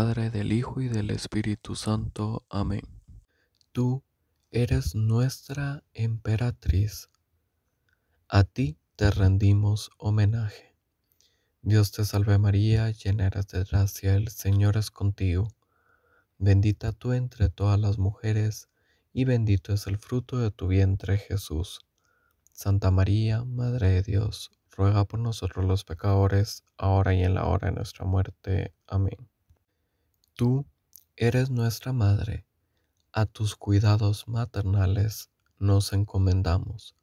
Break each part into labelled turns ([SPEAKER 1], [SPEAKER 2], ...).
[SPEAKER 1] Padre, del Hijo y del Espíritu Santo. Amén. Tú eres nuestra emperatriz. A ti te rendimos homenaje. Dios te salve María, llena eres de gracia, el Señor es contigo. Bendita tú entre todas las mujeres, y bendito es el fruto de tu vientre Jesús. Santa María, Madre de Dios, ruega por nosotros los pecadores, ahora y en la hora de nuestra muerte. Amén. Tú eres nuestra Madre, a tus cuidados maternales nos encomendamos.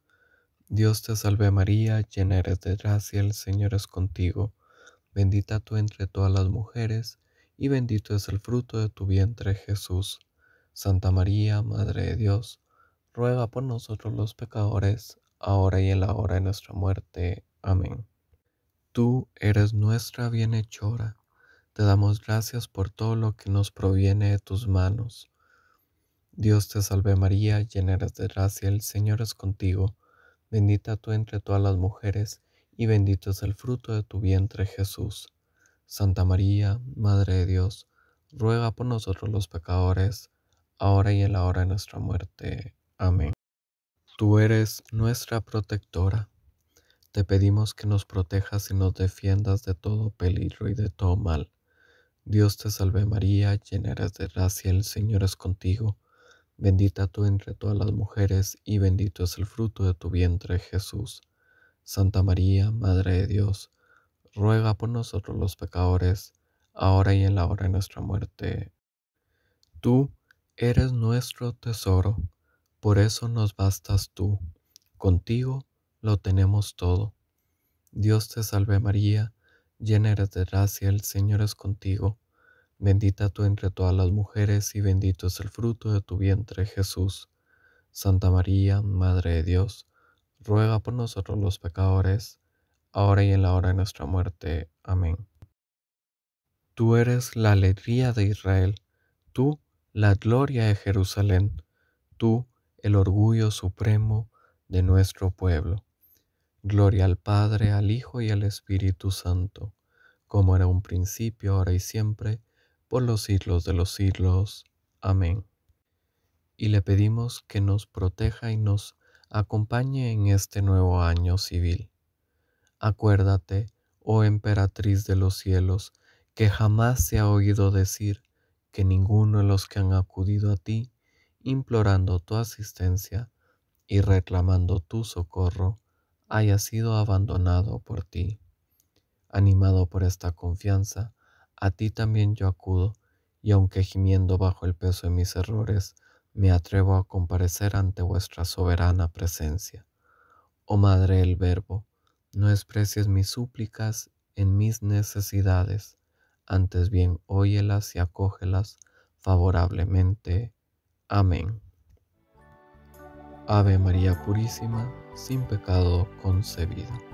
[SPEAKER 1] Dios te salve María, llena eres de gracia, el Señor es contigo, bendita tú entre todas las mujeres, y bendito es el fruto de tu vientre Jesús. Santa María, Madre de Dios, ruega por nosotros los pecadores, ahora y en la hora de nuestra muerte. Amén. Tú eres nuestra bienhechora te damos gracias por todo lo que nos proviene de tus manos. Dios te salve María, llena eres de gracia, el Señor es contigo, bendita tú entre todas las mujeres, y bendito es el fruto de tu vientre Jesús. Santa María, Madre de Dios, ruega por nosotros los pecadores, ahora y en la hora de nuestra muerte. Amén. Tú eres nuestra protectora. Te pedimos que nos protejas y nos defiendas de todo peligro y de todo mal Dios te salve María, llena eres de gracia, el Señor es contigo. Bendita tú entre todas las mujeres, y bendito es el fruto de tu vientre, Jesús. Santa María, Madre de Dios, ruega por nosotros los pecadores, ahora y en la hora de nuestra muerte. Tú eres nuestro tesoro, por eso nos bastas tú. Contigo lo tenemos todo. Dios te salve María, llena eres de gracia, el Señor es contigo. Bendita tú entre todas las mujeres y bendito es el fruto de tu vientre Jesús. Santa María, Madre de Dios, ruega por nosotros los pecadores, ahora y en la hora de nuestra muerte. Amén. Tú eres la alegría de Israel, tú la gloria de Jerusalén, tú el orgullo supremo de nuestro pueblo. Gloria al Padre, al Hijo y al Espíritu Santo, como era un principio, ahora y siempre, por los siglos de los siglos. Amén. Y le pedimos que nos proteja y nos acompañe en este nuevo año civil. Acuérdate, oh emperatriz de los cielos, que jamás se ha oído decir que ninguno de los que han acudido a ti, implorando tu asistencia y reclamando tu socorro, haya sido abandonado por ti. Animado por esta confianza, a ti también yo acudo, y aunque gimiendo bajo el peso de mis errores, me atrevo a comparecer ante vuestra soberana presencia. Oh Madre del Verbo, no desprecies mis súplicas en mis necesidades, antes bien óyelas y acógelas favorablemente. Amén. Ave María Purísima, sin pecado concebida.